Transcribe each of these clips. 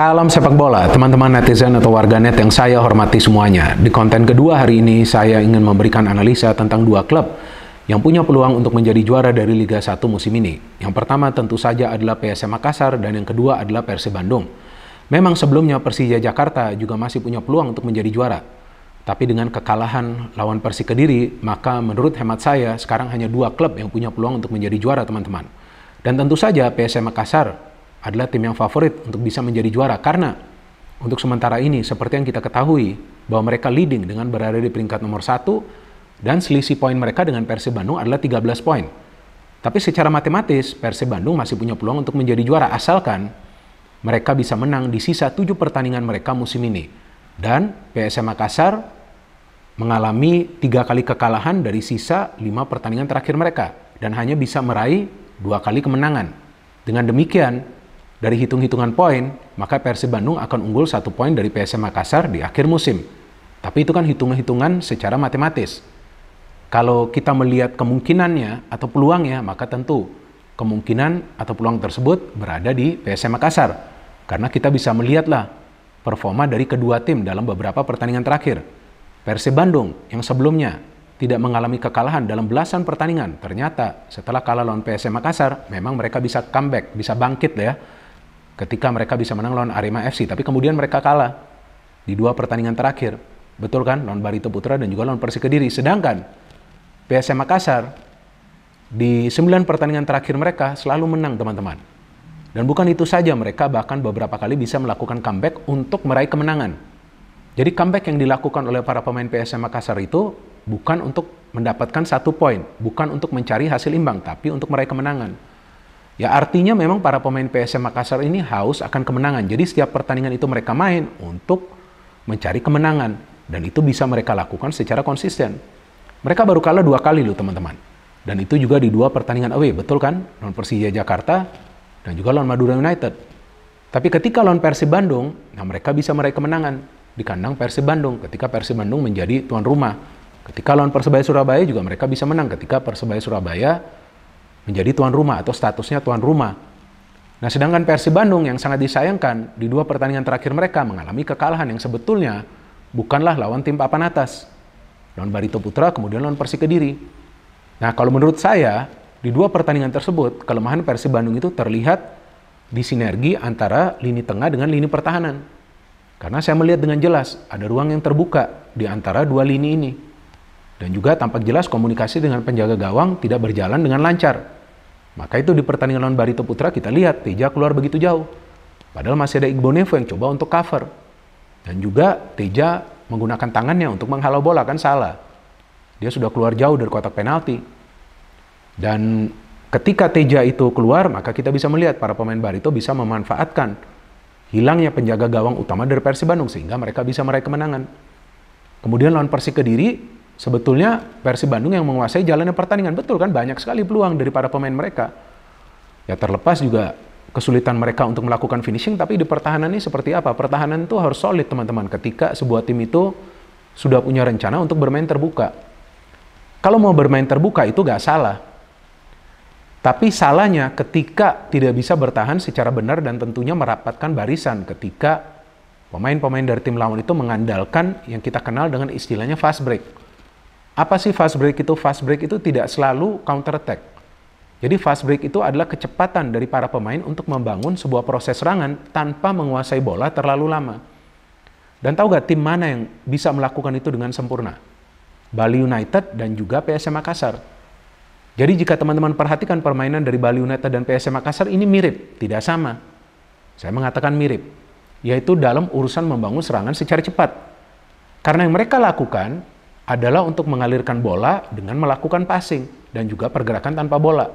Salam sepak bola, teman-teman netizen atau warganet yang saya hormati semuanya. Di konten kedua hari ini, saya ingin memberikan analisa tentang dua klub yang punya peluang untuk menjadi juara dari Liga 1 musim ini. Yang pertama tentu saja adalah PSM Makassar dan yang kedua adalah Persib Bandung. Memang sebelumnya Persija Jakarta juga masih punya peluang untuk menjadi juara. Tapi dengan kekalahan lawan Persi Kediri, maka menurut hemat saya sekarang hanya dua klub yang punya peluang untuk menjadi juara teman-teman. Dan tentu saja PSM Makassar adalah tim yang favorit untuk bisa menjadi juara karena untuk sementara ini seperti yang kita ketahui bahwa mereka leading dengan berada di peringkat nomor satu dan selisih poin mereka dengan Persib Bandung adalah 13 poin. Tapi secara matematis Persib Bandung masih punya peluang untuk menjadi juara asalkan mereka bisa menang di sisa tujuh pertandingan mereka musim ini. Dan PSM Makassar mengalami tiga kali kekalahan dari sisa lima pertandingan terakhir mereka dan hanya bisa meraih dua kali kemenangan. Dengan demikian, dari hitung-hitungan poin, maka Persib Bandung akan unggul satu poin dari PSM Makassar di akhir musim. Tapi itu kan hitung-hitungan secara matematis. Kalau kita melihat kemungkinannya atau peluangnya, maka tentu kemungkinan atau peluang tersebut berada di PSM Makassar. Karena kita bisa melihatlah performa dari kedua tim dalam beberapa pertandingan terakhir. Persib Bandung yang sebelumnya tidak mengalami kekalahan dalam belasan pertandingan. Ternyata setelah kalah lawan PSM Makassar, memang mereka bisa comeback, bisa bangkit ya ketika mereka bisa menang lawan Arema FC, tapi kemudian mereka kalah di dua pertandingan terakhir. Betul kan? Lawan Barito Putra dan juga lawan Persik Kediri. Sedangkan PSM Makassar di sembilan pertandingan terakhir mereka selalu menang, teman-teman. Dan bukan itu saja, mereka bahkan beberapa kali bisa melakukan comeback untuk meraih kemenangan. Jadi comeback yang dilakukan oleh para pemain PSM Makassar itu bukan untuk mendapatkan satu poin, bukan untuk mencari hasil imbang, tapi untuk meraih kemenangan. Ya artinya memang para pemain PSM Makassar ini haus akan kemenangan. Jadi setiap pertandingan itu mereka main untuk mencari kemenangan. Dan itu bisa mereka lakukan secara konsisten. Mereka baru kalah dua kali loh teman-teman. Dan itu juga di dua pertandingan away, betul kan? Lawan Persija Jakarta dan juga lawan Madura United. Tapi ketika lawan Persib Bandung, nah mereka bisa meraih kemenangan di kandang Persib Bandung ketika Persib Bandung menjadi tuan rumah. Ketika lawan Persebaya Surabaya juga mereka bisa menang ketika Persebaya Surabaya menjadi tuan rumah atau statusnya tuan rumah. Nah, sedangkan Persib Bandung yang sangat disayangkan di dua pertandingan terakhir mereka mengalami kekalahan yang sebetulnya bukanlah lawan tim papan atas. Lawan Barito Putra, kemudian lawan Persi Kediri. Nah, kalau menurut saya, di dua pertandingan tersebut, kelemahan Persib Bandung itu terlihat di sinergi antara lini tengah dengan lini pertahanan. Karena saya melihat dengan jelas, ada ruang yang terbuka di antara dua lini ini. Dan juga tampak jelas komunikasi dengan penjaga gawang tidak berjalan dengan lancar. Maka itu di pertandingan lawan Barito Putra kita lihat Teja keluar begitu jauh. Padahal masih ada Igbo Nevo yang coba untuk cover. Dan juga Teja menggunakan tangannya untuk menghalau bola kan salah. Dia sudah keluar jauh dari kotak penalti. Dan ketika Teja itu keluar, maka kita bisa melihat para pemain Barito bisa memanfaatkan hilangnya penjaga gawang utama dari Persib Bandung sehingga mereka bisa meraih kemenangan. Kemudian lawan Persik Kediri, Sebetulnya versi Bandung yang menguasai jalannya pertandingan betul kan banyak sekali peluang dari para pemain mereka. Ya terlepas juga kesulitan mereka untuk melakukan finishing tapi di pertahanan ini seperti apa? Pertahanan itu harus solid teman-teman ketika sebuah tim itu sudah punya rencana untuk bermain terbuka. Kalau mau bermain terbuka itu gak salah. Tapi salahnya ketika tidak bisa bertahan secara benar dan tentunya merapatkan barisan ketika pemain-pemain dari tim lawan itu mengandalkan yang kita kenal dengan istilahnya fast break apa sih fast break itu? Fast break itu tidak selalu counter attack. Jadi fast break itu adalah kecepatan dari para pemain untuk membangun sebuah proses serangan tanpa menguasai bola terlalu lama. Dan tahu gak tim mana yang bisa melakukan itu dengan sempurna? Bali United dan juga PSM Makassar. Jadi jika teman-teman perhatikan permainan dari Bali United dan PSM Makassar ini mirip, tidak sama. Saya mengatakan mirip, yaitu dalam urusan membangun serangan secara cepat. Karena yang mereka lakukan adalah untuk mengalirkan bola dengan melakukan passing dan juga pergerakan tanpa bola.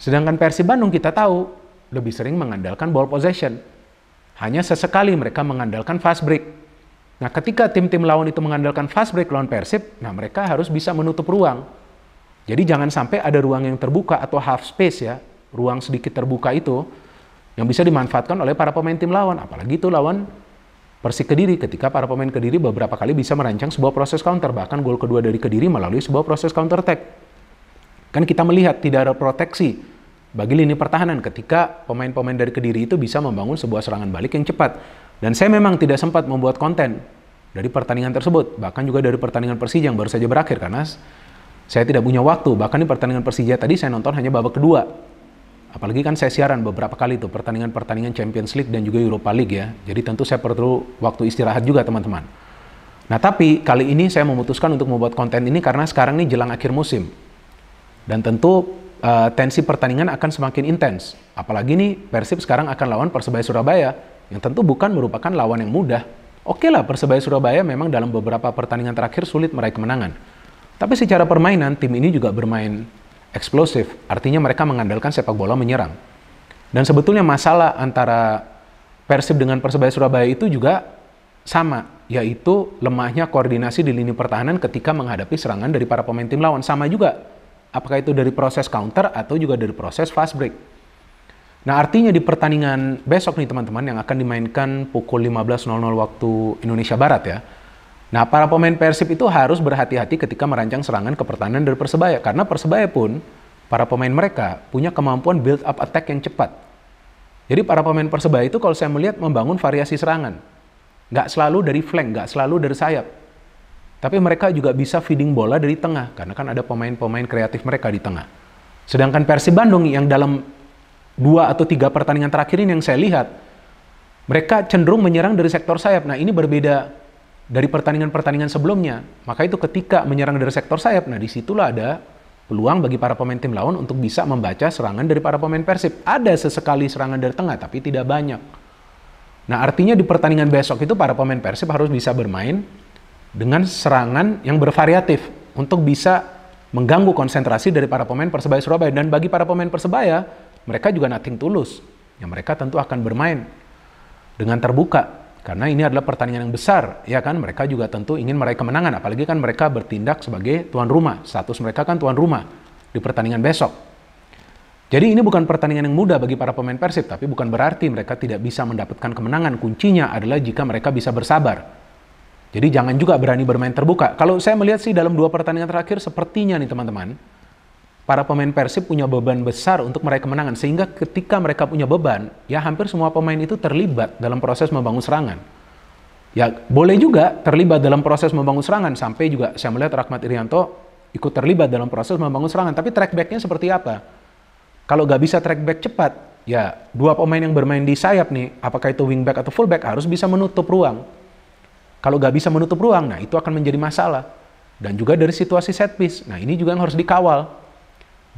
Sedangkan Persib Bandung kita tahu lebih sering mengandalkan ball possession. Hanya sesekali mereka mengandalkan fast break. Nah, ketika tim-tim lawan itu mengandalkan fast break lawan Persib, nah mereka harus bisa menutup ruang. Jadi jangan sampai ada ruang yang terbuka atau half space ya, ruang sedikit terbuka itu yang bisa dimanfaatkan oleh para pemain tim lawan, apalagi itu lawan Persik Kediri ketika para pemain Kediri beberapa kali bisa merancang sebuah proses counter, bahkan gol kedua dari Kediri melalui sebuah proses counter attack. Kan kita melihat tidak ada proteksi bagi lini pertahanan ketika pemain-pemain dari Kediri itu bisa membangun sebuah serangan balik yang cepat. Dan saya memang tidak sempat membuat konten dari pertandingan tersebut, bahkan juga dari pertandingan Persija yang baru saja berakhir karena saya tidak punya waktu. Bahkan di pertandingan Persija tadi saya nonton hanya babak kedua apalagi kan saya siaran beberapa kali tuh pertandingan-pertandingan Champions League dan juga Europa League ya. Jadi tentu saya perlu waktu istirahat juga teman-teman. Nah tapi kali ini saya memutuskan untuk membuat konten ini karena sekarang ini jelang akhir musim. Dan tentu uh, tensi pertandingan akan semakin intens. Apalagi nih Persib sekarang akan lawan Persebaya Surabaya yang tentu bukan merupakan lawan yang mudah. Oke lah Persebaya Surabaya memang dalam beberapa pertandingan terakhir sulit meraih kemenangan. Tapi secara permainan tim ini juga bermain eksplosif, artinya mereka mengandalkan sepak bola menyerang. Dan sebetulnya masalah antara Persib dengan Persebaya Surabaya itu juga sama, yaitu lemahnya koordinasi di lini pertahanan ketika menghadapi serangan dari para pemain tim lawan. Sama juga, apakah itu dari proses counter atau juga dari proses fast break. Nah artinya di pertandingan besok nih teman-teman yang akan dimainkan pukul 15.00 waktu Indonesia Barat ya, Nah, para pemain Persib itu harus berhati-hati ketika merancang serangan ke pertahanan dari Persebaya karena Persebaya pun para pemain mereka punya kemampuan build up attack yang cepat. Jadi para pemain Persebaya itu kalau saya melihat membangun variasi serangan. Nggak selalu dari flank, nggak selalu dari sayap. Tapi mereka juga bisa feeding bola dari tengah karena kan ada pemain-pemain kreatif mereka di tengah. Sedangkan Persib Bandung yang dalam dua atau tiga pertandingan terakhir ini yang saya lihat, mereka cenderung menyerang dari sektor sayap. Nah ini berbeda dari pertandingan-pertandingan sebelumnya. Maka itu ketika menyerang dari sektor sayap, nah disitulah ada peluang bagi para pemain tim lawan untuk bisa membaca serangan dari para pemain Persib. Ada sesekali serangan dari tengah, tapi tidak banyak. Nah artinya di pertandingan besok itu para pemain Persib harus bisa bermain dengan serangan yang bervariatif untuk bisa mengganggu konsentrasi dari para pemain Persebaya Surabaya. Dan bagi para pemain Persebaya, mereka juga nothing tulus. Ya mereka tentu akan bermain dengan terbuka karena ini adalah pertandingan yang besar, ya kan? Mereka juga tentu ingin meraih kemenangan, apalagi kan mereka bertindak sebagai tuan rumah. Status mereka kan tuan rumah di pertandingan besok. Jadi ini bukan pertandingan yang mudah bagi para pemain Persib, tapi bukan berarti mereka tidak bisa mendapatkan kemenangan. Kuncinya adalah jika mereka bisa bersabar. Jadi jangan juga berani bermain terbuka. Kalau saya melihat sih dalam dua pertandingan terakhir sepertinya nih teman-teman, para pemain Persib punya beban besar untuk meraih kemenangan sehingga ketika mereka punya beban ya hampir semua pemain itu terlibat dalam proses membangun serangan ya boleh juga terlibat dalam proses membangun serangan sampai juga saya melihat Rahmat Irianto ikut terlibat dalam proses membangun serangan tapi track backnya seperti apa kalau nggak bisa track back cepat ya dua pemain yang bermain di sayap nih apakah itu wingback atau fullback harus bisa menutup ruang kalau nggak bisa menutup ruang nah itu akan menjadi masalah dan juga dari situasi set piece nah ini juga yang harus dikawal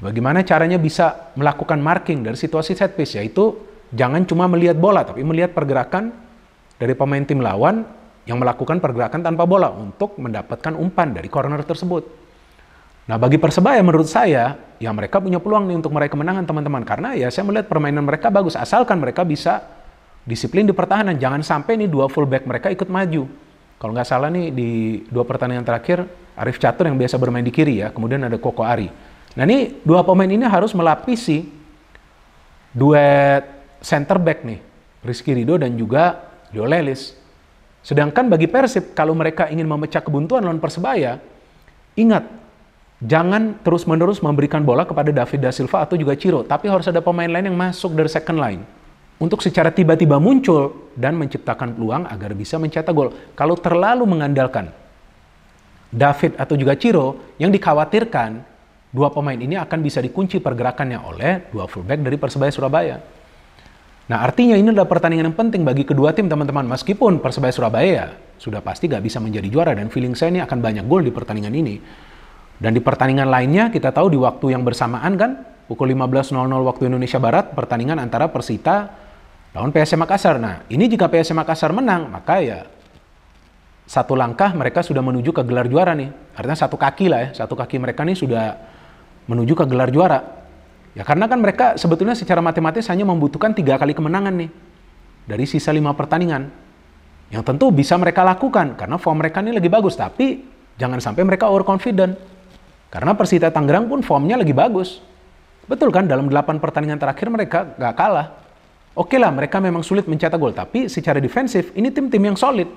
Bagaimana caranya bisa melakukan marking dari situasi set piece? Yaitu jangan cuma melihat bola, tapi melihat pergerakan dari pemain tim lawan yang melakukan pergerakan tanpa bola untuk mendapatkan umpan dari corner tersebut. Nah bagi Persebaya menurut saya, ya mereka punya peluang nih untuk meraih kemenangan teman-teman. Karena ya saya melihat permainan mereka bagus, asalkan mereka bisa disiplin di pertahanan. Jangan sampai nih dua fullback mereka ikut maju. Kalau nggak salah nih di dua pertandingan terakhir, Arif Catur yang biasa bermain di kiri ya, kemudian ada Koko Ari Nah ini dua pemain ini harus melapisi duet center back nih, Rizky Rido dan juga Lelis. Sedangkan bagi Persib, kalau mereka ingin memecah kebuntuan lawan Persebaya, ingat, jangan terus-menerus memberikan bola kepada David da Silva atau juga Ciro, tapi harus ada pemain lain yang masuk dari second line. Untuk secara tiba-tiba muncul dan menciptakan peluang agar bisa mencetak gol. Kalau terlalu mengandalkan David atau juga Ciro, yang dikhawatirkan dua pemain ini akan bisa dikunci pergerakannya oleh dua fullback dari Persebaya Surabaya. Nah, artinya ini adalah pertandingan yang penting bagi kedua tim, teman-teman. Meskipun Persebaya Surabaya sudah pasti gak bisa menjadi juara dan feeling saya ini akan banyak gol di pertandingan ini. Dan di pertandingan lainnya kita tahu di waktu yang bersamaan kan, pukul 15.00 waktu Indonesia Barat, pertandingan antara Persita lawan PSM Makassar. Nah, ini jika PSM Makassar menang, maka ya satu langkah mereka sudah menuju ke gelar juara nih. Artinya satu kaki lah ya, satu kaki mereka nih sudah menuju ke gelar juara. Ya karena kan mereka sebetulnya secara matematis hanya membutuhkan tiga kali kemenangan nih dari sisa lima pertandingan. Yang tentu bisa mereka lakukan karena form mereka ini lagi bagus. Tapi jangan sampai mereka overconfident. Karena Persita Tangerang pun formnya lagi bagus. Betul kan dalam 8 pertandingan terakhir mereka gak kalah. Oke lah mereka memang sulit mencetak gol. Tapi secara defensif ini tim-tim yang solid.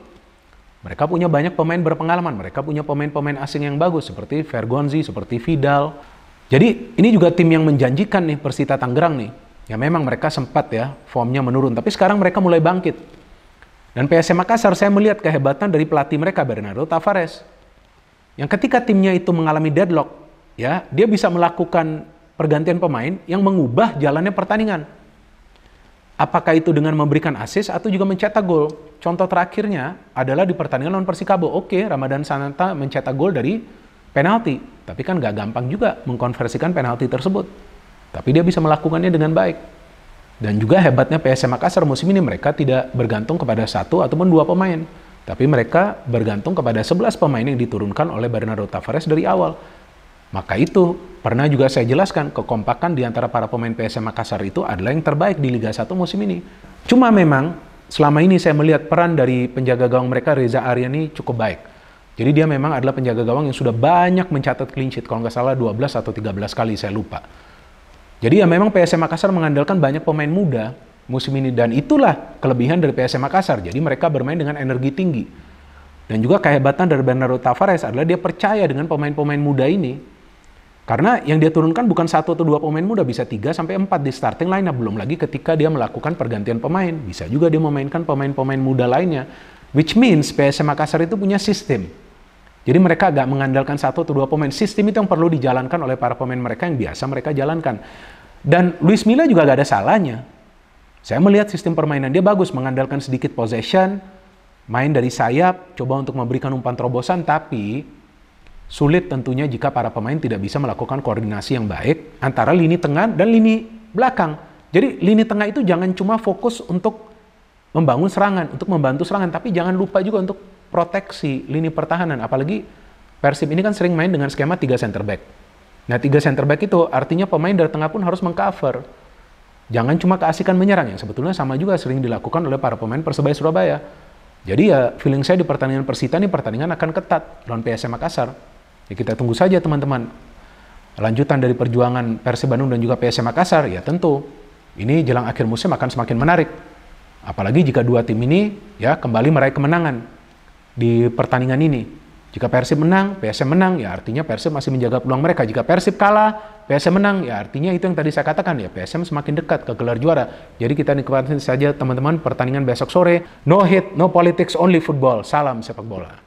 Mereka punya banyak pemain berpengalaman. Mereka punya pemain-pemain asing yang bagus seperti Vergonzi, seperti Vidal, jadi ini juga tim yang menjanjikan nih Persita Tanggerang nih. Ya memang mereka sempat ya formnya menurun, tapi sekarang mereka mulai bangkit. Dan PSM Makassar saya melihat kehebatan dari pelatih mereka Bernardo Tavares. Yang ketika timnya itu mengalami deadlock, ya dia bisa melakukan pergantian pemain yang mengubah jalannya pertandingan. Apakah itu dengan memberikan assist atau juga mencetak gol? Contoh terakhirnya adalah di pertandingan lawan Persikabo. Oke, Ramadan Sananta mencetak gol dari penalti, tapi kan nggak gampang juga mengkonversikan penalti tersebut. Tapi dia bisa melakukannya dengan baik. Dan juga hebatnya PSM Makassar musim ini mereka tidak bergantung kepada satu ataupun dua pemain. Tapi mereka bergantung kepada 11 pemain yang diturunkan oleh Bernardo Tavares dari awal. Maka itu, pernah juga saya jelaskan, kekompakan di antara para pemain PSM Makassar itu adalah yang terbaik di Liga 1 musim ini. Cuma memang, selama ini saya melihat peran dari penjaga gawang mereka Reza Aryani cukup baik. Jadi dia memang adalah penjaga gawang yang sudah banyak mencatat clean sheet, kalau nggak salah 12 atau 13 kali, saya lupa. Jadi ya memang PSM Makassar mengandalkan banyak pemain muda musim ini, dan itulah kelebihan dari PSM Makassar. Jadi mereka bermain dengan energi tinggi. Dan juga kehebatan dari Bernardo Tavares adalah dia percaya dengan pemain-pemain muda ini. Karena yang dia turunkan bukan satu atau dua pemain muda, bisa tiga sampai empat di starting Nah, Belum lagi ketika dia melakukan pergantian pemain. Bisa juga dia memainkan pemain-pemain muda lainnya. Which means PSM Makassar itu punya sistem jadi mereka agak mengandalkan satu atau dua pemain. Sistem itu yang perlu dijalankan oleh para pemain mereka yang biasa mereka jalankan. Dan Luis Milla juga gak ada salahnya. Saya melihat sistem permainan dia bagus, mengandalkan sedikit possession, main dari sayap, coba untuk memberikan umpan terobosan, tapi sulit tentunya jika para pemain tidak bisa melakukan koordinasi yang baik antara lini tengah dan lini belakang. Jadi lini tengah itu jangan cuma fokus untuk membangun serangan, untuk membantu serangan, tapi jangan lupa juga untuk proteksi lini pertahanan. Apalagi Persib ini kan sering main dengan skema tiga center back. Nah, tiga center back itu artinya pemain dari tengah pun harus mengcover. Jangan cuma keasikan menyerang yang sebetulnya sama juga sering dilakukan oleh para pemain Persebaya Surabaya. Jadi ya feeling saya di pertandingan Persita ini pertandingan akan ketat lawan PSM Makassar. Ya kita tunggu saja teman-teman. Lanjutan dari perjuangan Persib Bandung dan juga PSM Makassar ya tentu ini jelang akhir musim akan semakin menarik. Apalagi jika dua tim ini ya kembali meraih kemenangan di pertandingan ini. Jika Persib menang, PSM menang, ya artinya Persib masih menjaga peluang mereka. Jika Persib kalah, PSM menang, ya artinya itu yang tadi saya katakan, ya PSM semakin dekat ke gelar juara. Jadi kita nikmatin saja teman-teman pertandingan besok sore. No hit, no politics, only football. Salam sepak bola.